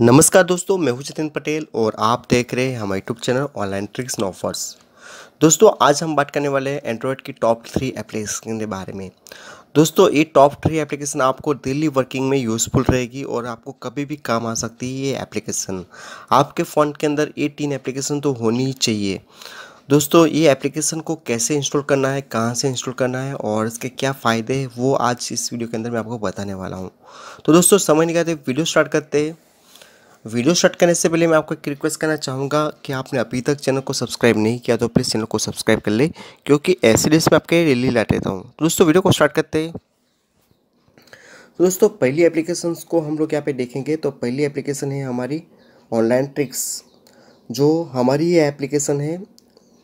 नमस्कार दोस्तों मैं हूं जतिन पटेल और आप देख रहे हैं हमारे YouTube channel online tricks and offers दोस्तों आज हम बात करने वाले हैं एंड्रॉयड की टॉप थ्री एप्लीकेशन के बारे में दोस्तों ये टॉप थ्री एप्लीकेशन आपको डेली वर्किंग में यूज़फुल रहेगी और आपको कभी भी काम आ सकती है ये एप्लीकेशन आपके फ़ोन के अंदर ये तीन एप्लीकेशन तो होनी ही चाहिए दोस्तों ये एप्लीकेशन को कैसे इंस्टॉल करना है कहाँ से इंस्टॉल करना है और इसके क्या फ़ायदे हैं वो आज इस वीडियो के अंदर मैं आपको बताने वाला हूँ तो दोस्तों समझ नहीं आते वीडियो स्टार्ट करते हैं वीडियो स्टार्ट करने से पहले मैं आपको एक रिक्वेस्ट करना चाहूँगा कि आपने अभी तक चैनल को सब्सक्राइब नहीं किया तो प्लीज़ चैनल को सब्सक्राइब कर ले क्योंकि ऐसे डेज में आपके डेली ला देता हूँ तो दोस्तों वीडियो को स्टार्ट करते हैं तो दोस्तों पहली एप्लीकेशन को हम लोग यहाँ पे देखेंगे तो पहली एप्लीकेशन है हमारी ऑनलाइन ट्रिक्स जो हमारी ये एप्लीकेशन है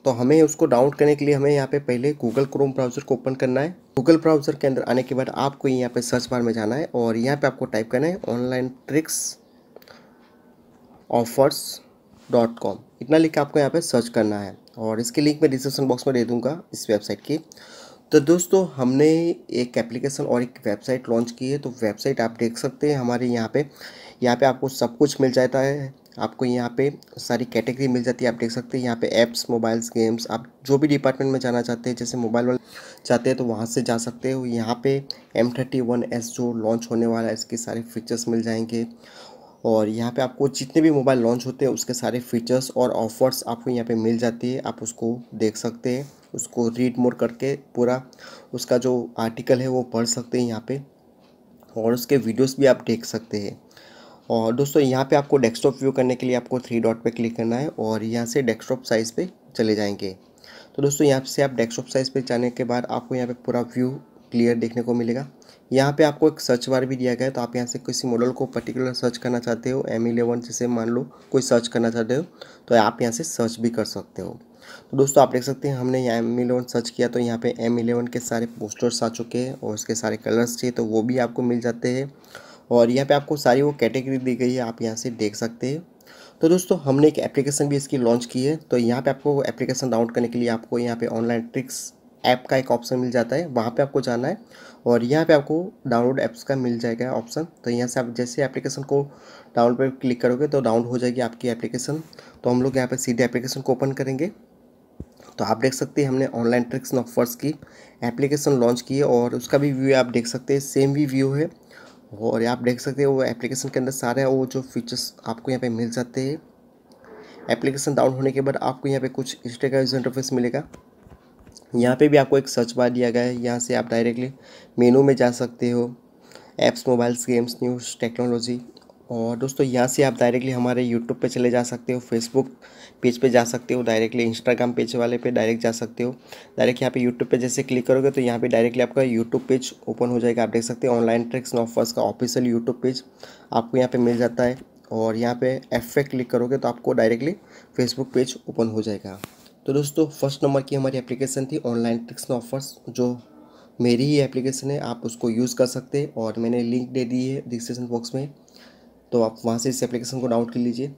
तो हमें उसको डाउनलोड करने के लिए हमें यहाँ पे पहले गूगल क्रोम ब्राउज़र को ओपन करना है गूगल ब्राउज़र के अंदर आने के बाद आपको यहाँ पे सर्च बार में जाना है और यहाँ पे आपको टाइप करना है online tricks offers dot com इतना लिख के आपको यहाँ पे सर्च करना है और इसके लिंक मैं डिस्क्रिप्शन बॉक्स में दे दूँगा इस वेबसाइट की तो दोस्तों हमने एक एप्लीकेशन और एक वेबसाइट लॉन्च की है तो वेबसाइट आप देख सकते हैं हमारे यहाँ पे यहाँ पे आपको सब कुछ मिल जाता है आपको यहाँ पे सारी कैटेगरी मिल जाती है आप देख सकते हैं यहाँ पे ऐप्स मोबाइल्स गेम्स आप जो भी डिपार्टमेंट में जाना चाहते हैं जैसे मोबाइल वाले चाहते हैं तो वहाँ से जा सकते हो यहाँ पे एम थर्टी वन एस जो लॉन्च होने वाला है इसके सारे फीचर्स मिल जाएंगे और यहाँ पे आपको जितने भी मोबाइल लॉन्च होते हैं उसके सारे फीचर्स और ऑफर्स आपको यहाँ पे मिल जाती है आप उसको देख सकते हैं उसको रीड मोड करके पूरा उसका जो आर्टिकल है वो पढ़ सकते हैं यहाँ पे और उसके वीडियोस भी आप देख सकते हैं और दोस्तों यहाँ पे आपको डेस्कटॉप व्यू करने के लिए आपको थ्री डॉट पर क्लिक करना है और यहाँ से डेस्कटॉप साइज़ पर चले जाएंगे तो दोस्तों यहाँ से आप डेस्कटॉप साइज़ पर जाने के बाद आपको यहाँ पर पूरा व्यू क्लियर देखने को मिलेगा यहाँ पे आपको एक सर्च बार भी दिया गया है तो आप यहाँ से किसी मॉडल को पर्टिकुलर सर्च करना चाहते हो एम इलेवन e जैसे मान लो कोई सर्च करना चाहते हो तो आप यहाँ से सर्च भी कर सकते हो तो दोस्तों आप देख सकते हैं हमने यहाँ एम इलेवन सर्च किया तो यहाँ पे एम इलेवन e के सारे पोस्टर्स आ चुके हैं और उसके सारे कलर्स थे तो वो भी आपको मिल जाते हैं और यहाँ पर आपको सारी वो कैटेगरी दी गई है आप यहाँ से देख सकते हैं तो दोस्तों हमने एक एप्लीकेशन भी इसकी लॉन्च की है तो यहाँ पर आपको एप्लीकेशन डाउनलोड करने के लिए आपको यहाँ पर ऑनलाइन ट्रिक्स ऐप का एक ऑप्शन मिल जाता है वहाँ पे आपको जाना है और यहाँ पे आपको डाउनलोड ऐप्स का मिल जाएगा ऑप्शन तो यहाँ से आप जैसे एप्लीकेशन को डाउनलोड पर क्लिक करोगे तो डाउनलोड हो जाएगी आपकी एप्लीकेशन तो हम लोग यहाँ पर सीधे एप्लीकेशन को ओपन करेंगे तो आप देख सकते हैं हमने ऑनलाइन ट्रिक्स एंड ऑफर्स की एप्लीकेशन लॉन्च की है और उसका भी व्यू आप देख सकते हैं सेम भी व्यू है और आप देख सकते हैं वो एप्लीकेशन के अंदर सारे वो जो फीचर्स आपको यहाँ पे मिल जाते हैं एप्लीकेशन डाउन होने के बाद आपको यहाँ पे कुछ इंस्टा का यूजर इंटरफेस मिलेगा यहाँ पे भी आपको एक सर्च बार दिया गया है यहाँ से आप डायरेक्टली मेनू में जा सकते हो apps mobiles games news technology और दोस्तों यहाँ से आप डायरेक्टली हमारे यूट्यूब पे चले जा सकते हो फेसबुक पेज पे जा सकते हो डायरेक्टली इंस्टाग्राम पेज वाले पे डायरेक्ट जा सकते हो डायरेक्ट यहाँ पे यूट्यूब पे जैसे क्लिक करोगे तो यहाँ पे डायरेक्टली आपका यूट्यूब पेज ओपन हो जाएगा आप देख सकते हो ऑनलाइन ट्रिक्स एंड ऑफर्स का ऑफिशियल यूट्यूब पेज आपको यहाँ पर मिल जाता है और यहाँ पर एफ क्लिक करोगे तो आपको डायरेक्टली फेसबुक पेज ओपन हो जाएगा तो दोस्तों फर्स्ट नंबर की हमारी एप्लीकेशन थी ऑनलाइन ट्रिक्स एंड ऑफर्स जो मेरी ही एप्लीकेशन है आप उसको यूज़ कर सकते हैं और मैंने लिंक दे दी है डिस्क्रिप्शन बॉक्स में तो आप वहाँ से इस एप्लीकेशन को डाउनलोड कर लीजिए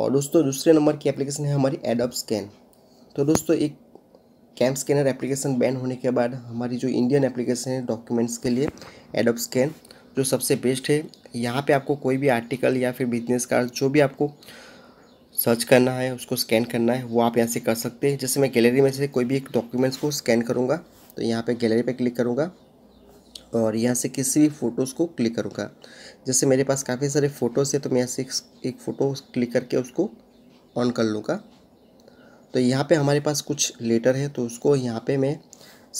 और दोस्तों दूसरे नंबर की एप्लीकेशन है हमारी एडअप स्कैन तो दोस्तों एक कैम स्कैनर एप्लीकेशन बैन होने के बाद हमारी जो इंडियन एप्लीकेशन है डॉक्यूमेंट्स के लिए एडअप स्कैन जो सबसे बेस्ट है यहाँ पे आपको कोई भी आर्टिकल या फिर बिजनेस कार्ड जो भी आपको सर्च करना है उसको स्कैन करना है वो आप यहाँ से कर सकते हैं जैसे मैं गैलरी में से कोई भी एक डॉक्यूमेंट्स को स्कैन करूँगा तो यहाँ पे गैलरी पे क्लिक करूँगा और यहाँ से किसी भी फ़ोटोज़ को क्लिक करूँगा जैसे मेरे पास काफ़ी सारे फ़ोटोज़ है तो मैं यहाँ से एक फ़ोटो क्लिक करके उसको ऑन कर लूँगा तो यहाँ पर हमारे पास कुछ लेटर है तो उसको यहाँ पर मैं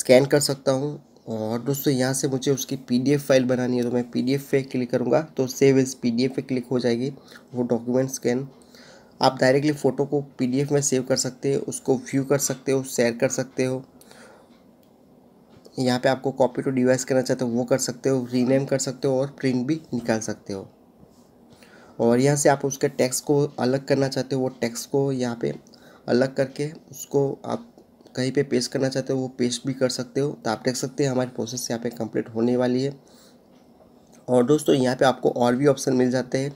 स्कैन कर सकता हूँ और दोस्तों यहाँ से मुझे उसकी पीडीएफ फाइल बनानी है तो मैं पीडीएफ पे क्लिक करूँगा तो सेव इस पीडीएफ पे क्लिक हो जाएगी वो डॉक्यूमेंट स्कैन आप डायरेक्टली फ़ोटो को पीडीएफ में सेव कर सकते हो उसको व्यू कर सकते हो शेयर कर सकते हो यहाँ पे आपको कॉपी टू डिवाइस करना चाहते हो वो कर सकते हो रीनेम कर सकते हो और प्रिंट भी निकाल सकते हो और यहाँ से आप उसके टैक्स को अलग करना चाहते हो वो टैक्स को यहाँ पे अलग करके उसको आप कहीं पे पेस्ट करना चाहते हो वो पेस्ट भी कर सकते हो तो आप देख सकते हैं हमारी प्रोसेस यहाँ पे कंप्लीट होने वाली है और दोस्तों यहाँ पे आपको और भी ऑप्शन मिल जाते हैं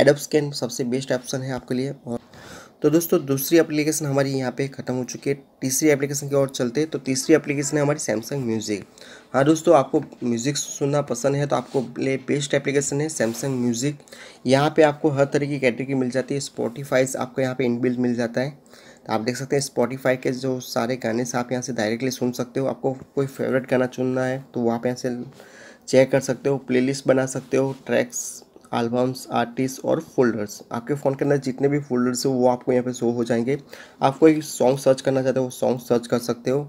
एडप स्कैन सबसे बेस्ट ऑप्शन है आपके लिए और तो दोस्तों दूसरी एप्लीकेशन हमारी यहाँ पे ख़त्म हो चुकी है तीसरी एप्लीकेशन की ओर चलते हैं तो तीसरी एप्लीकेशन है हमारी सैमसंग म्यूज़िक हाँ दोस्तों आपको म्यूज़िक सुनना पसंद है तो आपको ले बेस्ट एप्लीकेशन है सैमसंग म्यूज़िक यहाँ पे आपको हर तरह की कैटेगरी मिल जाती है स्पॉटीफाइज आपको यहाँ पे इनबिल्ट मिल जाता है तो आप देख सकते हैं स्पॉटीफाई के जो सारे गाने से आप यहाँ से डायरेक्टली सुन सकते हो आपको कोई फेवरेट गाना चुनना है तो वो आप यहाँ से चेक कर सकते हो प्लेलिस्ट बना सकते हो ट्रैक्स एल्बम्स आर्टिस्ट और फोल्डर्स आपके फ़ोन के अंदर जितने भी फोल्डर्स हैं वो आपको यहाँ पे शो हो जाएंगे आप कोई सॉन्ग सर्च करना चाहते हो सॉन्ग सर्च कर सकते हो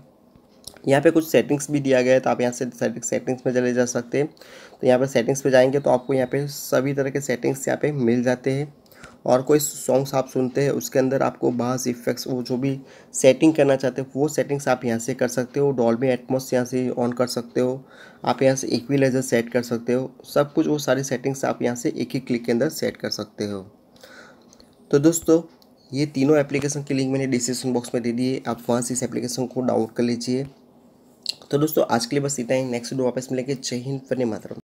यहाँ पे कुछ सेटिंग्स भी दिया गया है तो आप यहाँ से सेटिंग्स में चले जा सकते हैं तो यहाँ पर सेटिंग्स पर जाएंगे तो आपको यहाँ पर सभी तरह के सेटिंग्स यहाँ पर मिल जाते हैं और कोई सॉन्ग्स आप सुनते हैं उसके अंदर आपको बास इफेक्ट्स वो जो भी सेटिंग करना चाहते हो वो सेटिंग्स आप यहाँ से कर सकते हो डॉल्बी एटमोस यहाँ से ऑन कर सकते हो आप यहाँ से इक्विलाइजर सेट कर सकते हो सब कुछ वो सारी सेटिंग्स आप यहाँ से एक ही क्लिक के अंदर सेट कर सकते हो तो दोस्तों ये तीनों एप्लीकेशन की लिंक मैंने डिस्क्रिप्शन बॉक्स में दे दिए आप वहाँ से इस एप्लीकेशन को डाउनलोड कर लीजिए तो दोस्तों आज के लिए बस इतना ही नेक्स्ट डो वापस मिलेंगे जय हिंद वंदे मातरम